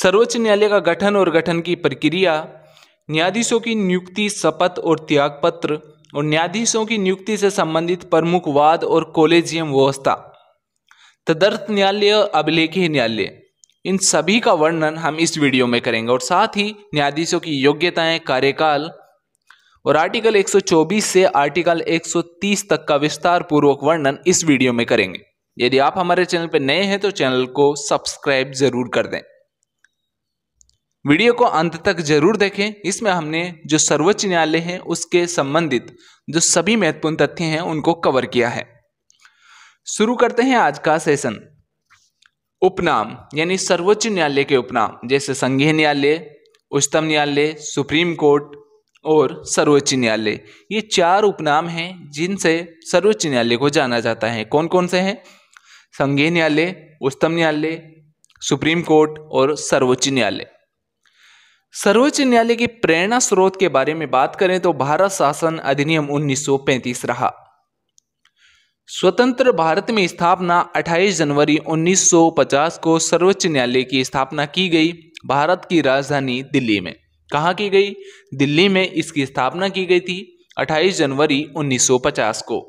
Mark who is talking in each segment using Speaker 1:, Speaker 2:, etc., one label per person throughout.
Speaker 1: सर्वोच्च न्यायालय का गठन और गठन की प्रक्रिया न्यायाधीशों की नियुक्ति शपथ और त्यागपत्र और न्यायाधीशों की नियुक्ति से संबंधित प्रमुख वाद और कॉलेजियम व्यवस्था तदर्थ न्यायालय अभिलेखीय न्यायालय इन सभी का वर्णन हम इस वीडियो में करेंगे और साथ ही न्यायाधीशों की योग्यताएं कार्यकाल और आर्टिकल 124 से आर्टिकल 130 तक का विस्तार पूर्वक वर्णन इस वीडियो में करेंगे यदि आप हमारे चैनल पर नए हैं तो चैनल को सब्सक्राइब जरूर कर दें वीडियो को अंत तक जरूर देखें इसमें हमने जो सर्वोच्च न्यायालय है उसके संबंधित जो सभी महत्वपूर्ण तथ्य हैं उनको कवर किया है शुरू करते हैं आज का सेशन उपनाम यानी सर्वोच्च न्यायालय के उपनाम जैसे संघीय न्यायालय उच्चतम न्यायालय सुप्रीम कोर्ट और सर्वोच्च न्यायालय ये चार उपनाम हैं जिनसे सर्वोच्च न्यायालय को जाना जाता है कौन कौन से हैं संघीय न्यायालय उच्चतम न्यायालय सुप्रीम कोर्ट और सर्वोच्च न्यायालय सर्वोच्च न्यायालय के प्रेरणा स्रोत के बारे में बात करें तो भारत शासन अधिनियम 1935 रहा स्वतंत्र भारत में स्थापना 28 जनवरी 1950 को सर्वोच्च न्यायालय की स्थापना की गई भारत की राजधानी दिल्ली में कहा की गई दिल्ली में इसकी स्थापना की गई थी 28 जनवरी 1950 को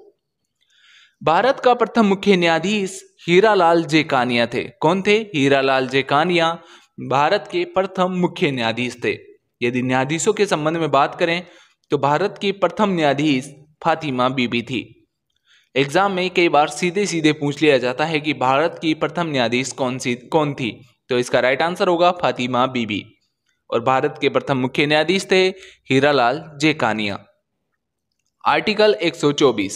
Speaker 1: भारत का प्रथम मुख्य न्यायाधीश हीरालाल जेकानिया थे कौन थे हीरालाल जेकानिया भारत के प्रथम मुख्य न्यायाधीश थे यदि न्यायाधीशों के संबंध में बात करें तो भारत की प्रथम न्यायाधीश फातिमा बीबी थी एग्जाम में कई बार सीधे सीधे पूछ लिया जाता है कि भारत की प्रथम न्यायाधीश कौन सी कौन थी तो इसका राइट आंसर होगा फातिमा बीबी और भारत के प्रथम मुख्य न्यायाधीश थे हीरालाल जेकानिया आर्टिकल 124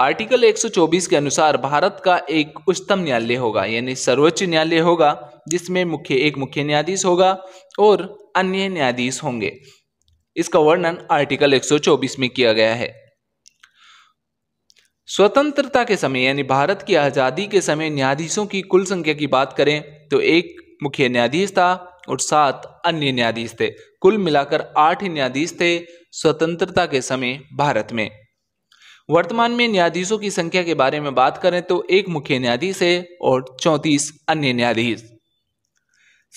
Speaker 1: आर्टिकल 124 के अनुसार भारत का एक उच्चतम न्यायालय होगा यानी सर्वोच्च न्यायालय होगा जिसमें मुख्य एक मुख्य न्यायाधीश होगा और अन्य न्यायाधीश होंगे इसका वर्णन आर्टिकल 124 में किया गया है स्वतंत्रता के समय यानी भारत की आज़ादी के समय न्यायाधीशों की कुल संख्या की बात करें तो एक मुख्य न्यायाधीश था और सात अन्य न्यायाधीश थे कुल मिलाकर आठ न्यायाधीश थे स्वतंत्रता के समय भारत में वर्तमान में न्यायाधीशों की संख्या के बारे में बात करें तो एक मुख्य न्यायाधीश है और चौंतीस अन्य न्यायाधीश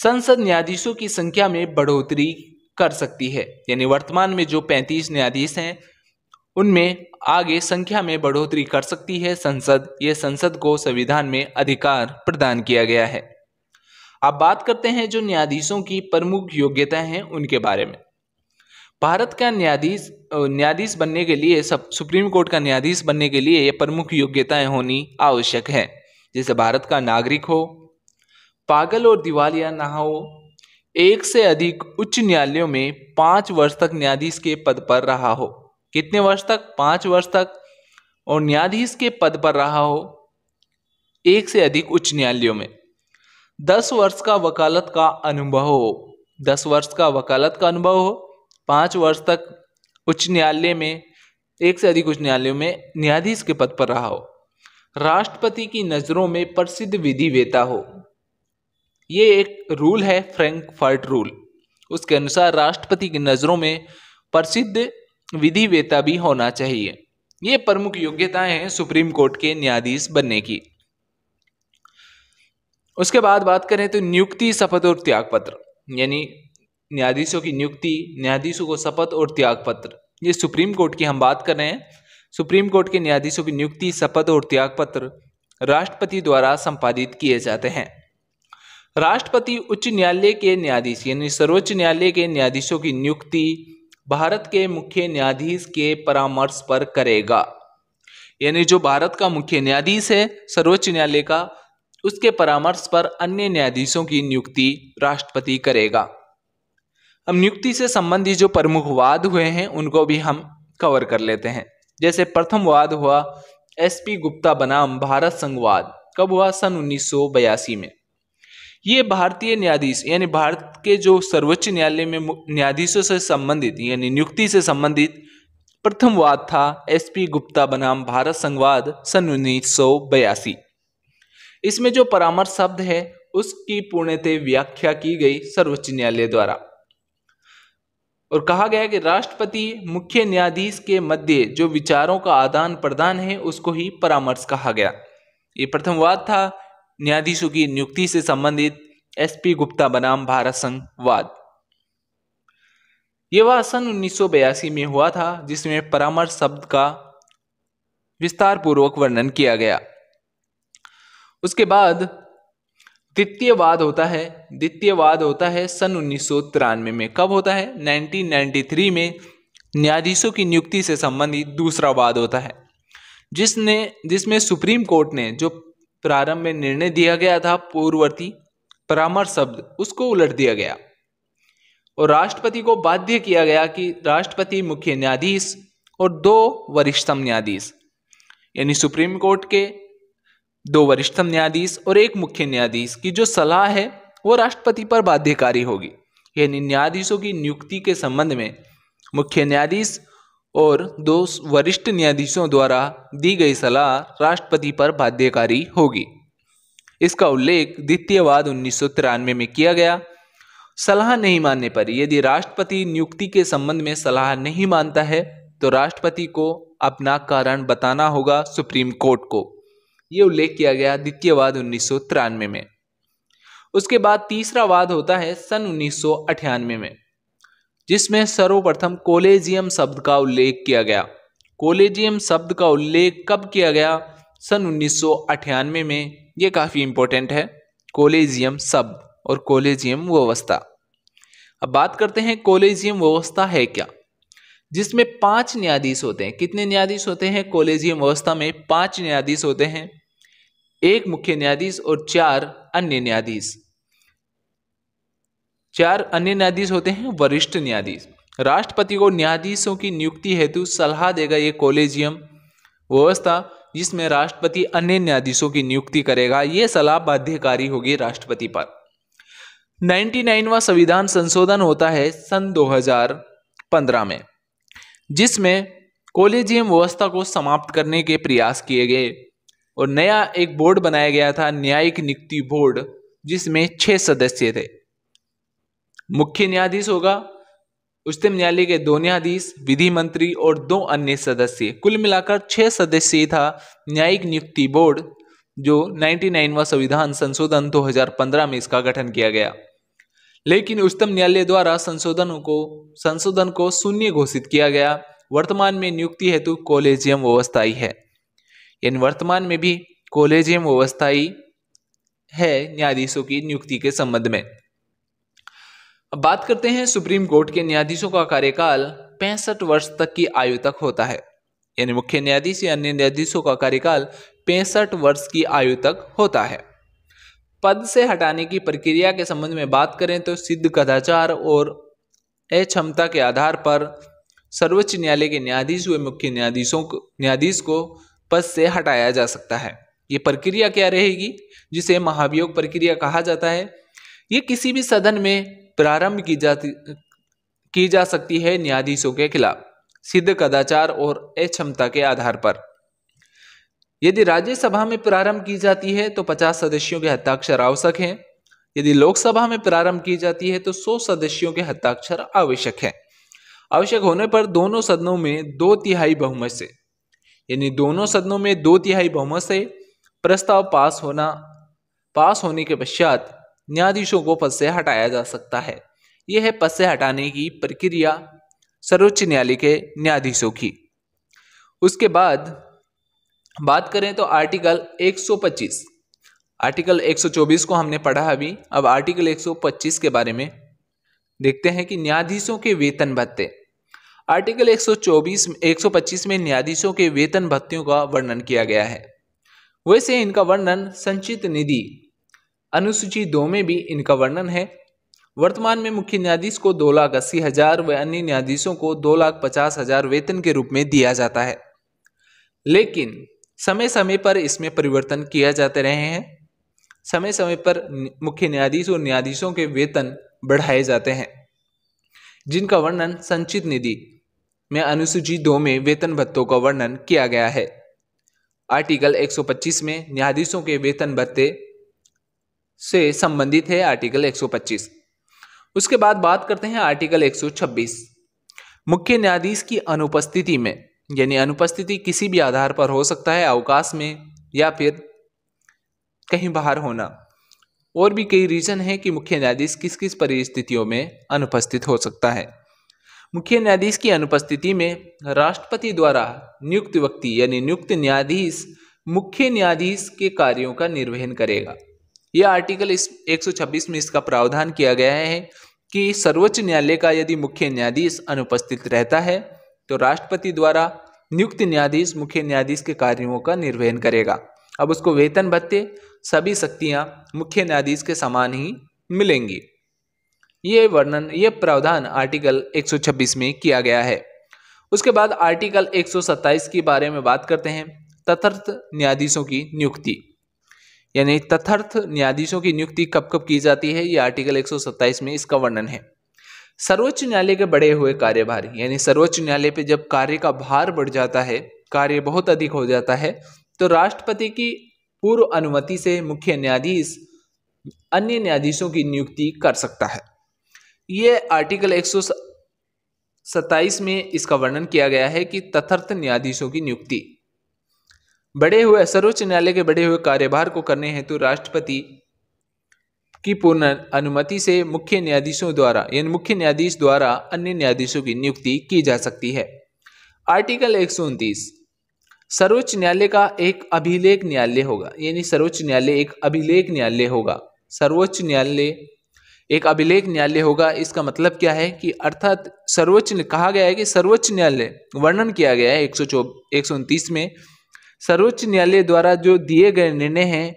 Speaker 1: संसद न्यायाधीशों की संख्या में बढ़ोतरी कर सकती है यानी वर्तमान में जो पैंतीस न्यायाधीश हैं उनमें आगे संख्या में बढ़ोतरी कर सकती है संसद ये संसद को संविधान में अधिकार प्रदान किया गया है अब बात करते हैं जो न्यायाधीशों की प्रमुख योग्यताएं हैं उनके बारे में भारत का न्यायाधीश न्यायाधीश बनने के लिए सब सुप्रीम कोर्ट का न्यायाधीश बनने के लिए ये प्रमुख योग्यताएं होनी आवश्यक है जैसे भारत का नागरिक हो पागल और दिवालिया ना हो एक से अधिक उच्च न्यायालयों में पाँच वर्ष तक न्यायाधीश के पद पर रहा हो कितने वर्ष तक पाँच वर्ष तक और न्यायाधीश के पद पर रहा हो एक से अधिक उच्च न्यायालयों में दस वर्ष का वकालत का अनुभव हो दस वर्ष का वकालत का अनुभव हो पाँच वर्ष तक उच्च न्यायालय में एक से अधिक उच्च न्यायालयों में न्यायाधीश के पद पर रहा हो राष्ट्रपति की नज़रों में प्रसिद्ध विधि वेता हो ये एक रूल है फ्रैंकफर्ट रूल उसके अनुसार राष्ट्रपति की नज़रों में प्रसिद्ध विधिवेता भी होना चाहिए ये प्रमुख योग्यताएं हैं सुप्रीम कोर्ट के न्यायाधीश बनने की उसके बाद बात करें तो नियुक्ति शपथ और त्यागपत्र यानी न्यायाधीशों की नियुक्ति न्यायाधीशों को शपथ और त्यागपत्र ये सुप्रीम कोर्ट की हम बात कर रहे हैं सुप्रीम कोर्ट के न्यायाधीशों की नियुक्ति शपथ और त्यागपत्र राष्ट्रपति द्वारा संपादित किए जाते हैं राष्ट्रपति उच्च न्यायालय के न्यायाधीश यानी सर्वोच्च न्यायालय के न्यायाधीशों की नियुक्ति भारत के मुख्य न्यायाधीश के परामर्श पर करेगा यानी जो भारत का मुख्य न्यायाधीश है सर्वोच्च न्यायालय का उसके परामर्श पर अन्य न्यायाधीशों की नियुक्ति राष्ट्रपति करेगा अब नियुक्ति से संबंधित जो प्रमुख वाद हुए हैं उनको भी हम कवर कर लेते हैं जैसे प्रथम वाद हुआ एसपी गुप्ता बनाम भारत संघवाद कब हुआ सन उन्नीस में ये भारतीय न्यायाधीश यानी भारत के जो सर्वोच्च न्यायालय में न्यायाधीशों से संबंधित यानी नियुक्ति से संबंधित प्रथम वाद था एसपी गुप्ता बनाम भारत संघवाद सन उन्नीस इसमें जो परामर्श शब्द है उसकी पूर्णतः व्याख्या की गई सर्वोच्च न्यायालय द्वारा और कहा गया कि राष्ट्रपति मुख्य न्यायाधीश के मध्य जो विचारों का आदान प्रदान है उसको ही परामर्श कहा गया ये प्रथम वाद था न्यायाधीशों की नियुक्ति से संबंधित एसपी गुप्ता बनाम भारत संघ वाद ये वाद सन उन्नीस में हुआ था जिसमें परामर्श शब्द का विस्तार पूर्वक वर्णन किया गया उसके बाद वाद होता है द्वितीयवाद होता है सन उन्नीस में कब होता है 1993 में न्यायाधीशों की नियुक्ति से संबंधित दूसरा वाद होता है जिसने जिसमें सुप्रीम कोर्ट ने जो प्रारंभ में निर्णय दिया गया था पूर्ववर्ती परामर्श शब्द उसको उलट दिया गया और राष्ट्रपति को बाध्य किया गया कि राष्ट्रपति मुख्य न्यायाधीश और दो वरिष्ठतम न्यायाधीश यानी सुप्रीम कोर्ट के दो वरिष्ठतम न्यायाधीश और एक मुख्य न्यायाधीश की जो सलाह है वो राष्ट्रपति पर बाध्यकारी होगी यानी न्यायाधीशों की नियुक्ति के संबंध में मुख्य न्यायाधीश और दो वरिष्ठ न्यायाधीशों द्वारा दी गई सलाह राष्ट्रपति पर बाध्यकारी होगी इसका उल्लेख द्वितीयवाद उन्नीस में किया गया सलाह नहीं मानने पर यदि राष्ट्रपति नियुक्ति के संबंध में सलाह नहीं मानता है तो राष्ट्रपति को अपना कारण बताना होगा सुप्रीम कोर्ट को ये उल्लेख किया गया द्वितीय वाद उन्नीस में उसके बाद तीसरा वाद होता है सन उन्नीस में जिसमें सर्वप्रथम कोलेजियम शब्द का उल्लेख किया गया कोलेजियम शब्द का उल्लेख कब किया गया सन उन्नीस में ये काफ़ी इम्पोर्टेंट है कोलेजियम शब्द और कोलेजियम व्यवस्था अब बात करते हैं कोलेजियम व्यवस्था है क्या जिसमें पांच न्यायाधीश होते हैं कितने न्यायाधीश होते हैं कॉलेजियम व्यवस्था में पांच न्यायाधीश होते हैं एक मुख्य न्यायाधीश और चार अन्य न्यायाधीश चार अन्य न्यायाधीश होते हैं वरिष्ठ न्यायाधीश राष्ट्रपति को न्यायाधीशों की नियुक्ति हेतु सलाह देगा ये कॉलेजियम व्यवस्था जिसमें राष्ट्रपति अन्य न्यायाधीशों की नियुक्ति करेगा यह सलाह बाध्यकारी होगी राष्ट्रपति पर 99वां संविधान संशोधन होता है सन 2015 में जिसमें कॉलेजियम व्यवस्था को समाप्त करने के प्रयास किए गए और नया एक बोर्ड बनाया गया था न्यायिक नियुक्ति बोर्ड जिसमें छह सदस्य थे मुख्य न्यायाधीश होगा उच्चतम न्यायालय के दो न्यायाधीश विधि मंत्री और दो अन्य सदस्य कुल मिलाकर छह सदस्य था न्यायिक नियुक्ति बोर्ड जो 99वां संविधान संशोधन 2015 में इसका गठन किया गया लेकिन उच्चतम न्यायालय द्वारा संशोधन को संशोधन को शून्य घोषित किया गया वर्तमान में नियुक्ति हेतु कॉलेजियम व्यवस्थाई है इन वर्तमान में भी कॉलेजियम व्यवस्थाई है न्यायाधीशों की नियुक्ति के संबंध में अब बात करते हैं सुप्रीम कोर्ट के न्यायाधीशों का कार्यकाल पैंसठ वर्ष तक की आयु तक होता है यानी मुख्य न्यायाधीश या अन्य न्यायाधीशों का कार्यकाल पैंसठ वर्ष की आयु तक होता है पद से हटाने की प्रक्रिया के संबंध में बात करें तो सिद्ध कदाचार और अक्षमता के आधार पर सर्वोच्च न्यायालय के न्यायाधीश हुए मुख्य न्यायाधीशों को न्यायाधीश को पद से हटाया जा सकता है ये प्रक्रिया क्या रहेगी जिसे महाभियोग प्रक्रिया कहा जाता है ये किसी भी सदन में प्रारंभ की जाती की जा सकती है न्यायाधीशों के खिलाफ सिद्ध कदाचार और अक्षमता के आधार पर यदि राज्यसभा में प्रारंभ की जाती है तो 50 सदस्यों के हस्ताक्षर आवश्यक हैं यदि लोकसभा में प्रारंभ की जाती है तो 100 सदस्यों के हस्ताक्षर आवश्यक है आवश्यक होने पर दोनों सदनों में दो तिहाई बहुमत से यानी दोनों सदनों में दो तिहाई बहुमत से प्रस्ताव पास होना पास होने के पश्चात न्यायाधीशों को पद से हटाया जा सकता है यह है पद से हटाने की प्रक्रिया सर्वोच्च न्यायालय के न्यायाधीशों की उसके बाद बात करें तो आर्टिकल 125 आर्टिकल 124 को हमने पढ़ा अभी अब आर्टिकल 125 के बारे में देखते हैं कि न्यायाधीशों के वेतन भत्ते आर्टिकल 124 125 में न्यायाधीशों के वेतन भत्तियों का वर्णन किया गया है वैसे इनका वर्णन संचित निधि अनुसूची दो में भी इनका वर्णन है वर्तमान में मुख्य न्यायाधीश को दो लाख अस्सी हजार व अन्य न्यायाधीशों को दो लाख पचास हजार वेतन के रूप में दिया जाता है लेकिन समय समय पर इसमें परिवर्तन किया जाते रहे हैं समय समय पर मुख्य न्यायाधीश और न्यायाधीशों के वेतन बढ़ाए जाते हैं जिनका वर्णन संचित निधि में अनुसूची दो में वेतन भत्तों का वर्णन किया गया है आर्टिकल 125 में न्यायाधीशों के वेतन भत्ते से संबंधित है आर्टिकल 125 उसके बाद बात करते हैं आर्टिकल 126 मुख्य न्यायाधीश की अनुपस्थिति में यानी अनुपस्थिति किसी भी आधार पर हो सकता है अवकाश में या फिर कहीं बाहर होना और भी कई रीज़न हैं कि मुख्य न्यायाधीश किस किस परिस्थितियों में अनुपस्थित हो सकता है मुख्य न्यायाधीश की अनुपस्थिति में राष्ट्रपति द्वारा नियुक्त व्यक्ति यानी नियुक्त न्यायाधीश मुख्य न्यायाधीश के कार्यों का निर्वहन करेगा यह आर्टिकल इस 126 में इसका प्रावधान किया गया है कि सर्वोच्च न्यायालय का यदि मुख्य न्यायाधीश अनुपस्थित रहता है तो राष्ट्रपति द्वारा नियुक्त न्यायाधीश मुख्य न्यायाधीश के कार्यों का निर्वहन करेगा अब उसको वेतन भत्ते सभी शक्तियां मुख्य न्यायाधीश के समान ही मिलेंगी ये वर्णन ये प्रावधान आर्टिकल 126 में किया गया है उसके बाद आर्टिकल 127 के बारे में बात करते हैं तथर्थ न्यायाधीशों की नियुक्ति यानी तथर्थ न्यायाधीशों की नियुक्ति कब कब की जाती है ये आर्टिकल 127 में इसका वर्णन है सर्वोच्च न्यायालय के बढ़े हुए कार्यभार यानी सर्वोच्च न्यायालय पे जब कार्य का भार बढ़ जाता है कार्य बहुत अधिक हो जाता है तो राष्ट्रपति की पूर्व अनुमति से मुख्य न्यायाधीश अन्य न्यायाधीशों की नियुक्ति कर सकता है ये आर्टिकल एक सत्ताईस में इसका वर्णन किया गया है कि तथर्थ न्यायाधीशों की नियुक्ति बड़े हुए सर्वोच्च न्यायालय के बड़े हुए कार्यभार को करने हेतु राष्ट्रपति की पूर्ण अनुमति से मुख्य न्यायाधीशों द्वारा यानी मुख्य न्यायाधीश द्वारा अन्य न्यायाधीशों की नियुक्ति की जा सकती है आर्टिकल एक सर्वोच्च न्यायालय का एक अभिलेख न्यायालय होगा यानी सर्वोच्च न्यायालय एक अभिलेख न्यायालय होगा सर्वोच्च न्यायालय एक अभिलेख न्यायालय होगा इसका मतलब क्या है कि अर्थात सर्वोच्च कहा गया है कि सर्वोच्च न्यायालय वर्णन किया गया है एक सौ में सर्वोच्च न्यायालय द्वारा जो दिए गए निर्णय हैं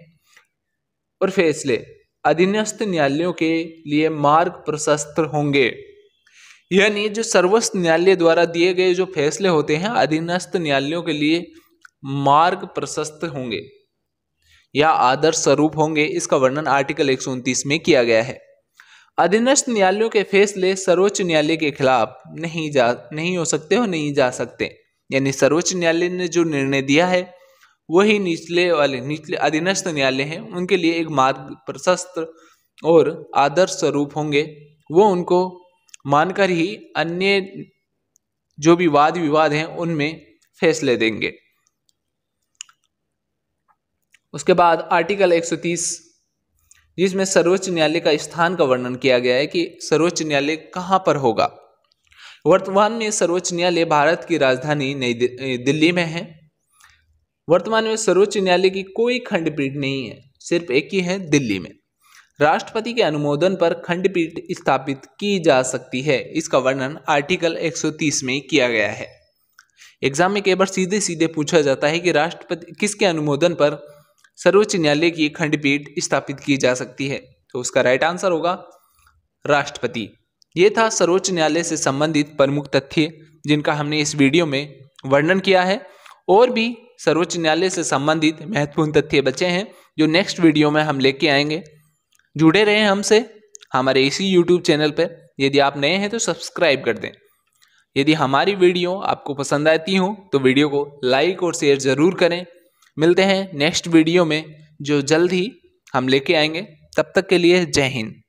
Speaker 1: और फैसले अधीनस्थ न्यायालयों के लिए मार्ग प्रशस्त होंगे यानी जो सर्वोच्च न्यायालय द्वारा दिए गए जो फैसले होते हैं अधीनस्थ न्यायालयों के लिए मार्ग प्रशस्त होंगे या आदर्श स्वरूप होंगे इसका वर्णन आर्टिकल एक में किया गया है अधीनस्थ न्यायालयों के फैसले सर्वोच्च न्यायालय के खिलाफ नहीं जा नहीं हो सकते और नहीं जा सकते यानी सर्वोच्च न्यायालय ने जो निर्णय दिया है वही निचले वाले निचले अधीनस्थ न्यायालय हैं उनके लिए एक मार्ग प्रशस्त और आदर्श स्वरूप होंगे वो उनको मानकर ही अन्य जो भी वाद विवाद हैं उनमें फैसले देंगे उसके बाद आर्टिकल 130 जिसमें सर्वोच्च न्यायालय का स्थान का वर्णन किया गया है कि सर्वोच्च न्यायालय कहाँ पर होगा वर्तमान में सर्वोच्च न्यायालय भारत की राजधानी नई दिल्ली में है वर्तमान में सर्वोच्च न्यायालय की कोई खंडपीठ नहीं है सिर्फ एक ही है दिल्ली में राष्ट्रपति के अनुमोदन पर खंडपीठ स्थापित की जा सकती है इसका वर्णन आर्टिकल 130 में किया गया है एग्जाम में कई बार सीधे सीधे पूछा जाता है कि राष्ट्रपति किसके अनुमोदन पर सर्वोच्च न्यायालय की खंडपीठ स्थापित की जा सकती है तो उसका राइट आंसर होगा राष्ट्रपति ये था सर्वोच्च न्यायालय से संबंधित प्रमुख तथ्य जिनका हमने इस वीडियो में वर्णन किया है और भी सर्वोच्च न्यायालय से संबंधित महत्वपूर्ण तथ्य बचे हैं जो नेक्स्ट वीडियो में हम लेके आएंगे जुड़े रहें हमसे हमारे इसी यूट्यूब चैनल पर यदि आप नए हैं तो सब्सक्राइब कर दें यदि हमारी वीडियो आपको पसंद आती हो तो वीडियो को लाइक और शेयर ज़रूर करें मिलते हैं नेक्स्ट वीडियो में जो जल्द ही हम लेके आएंगे तब तक के लिए जय हिंद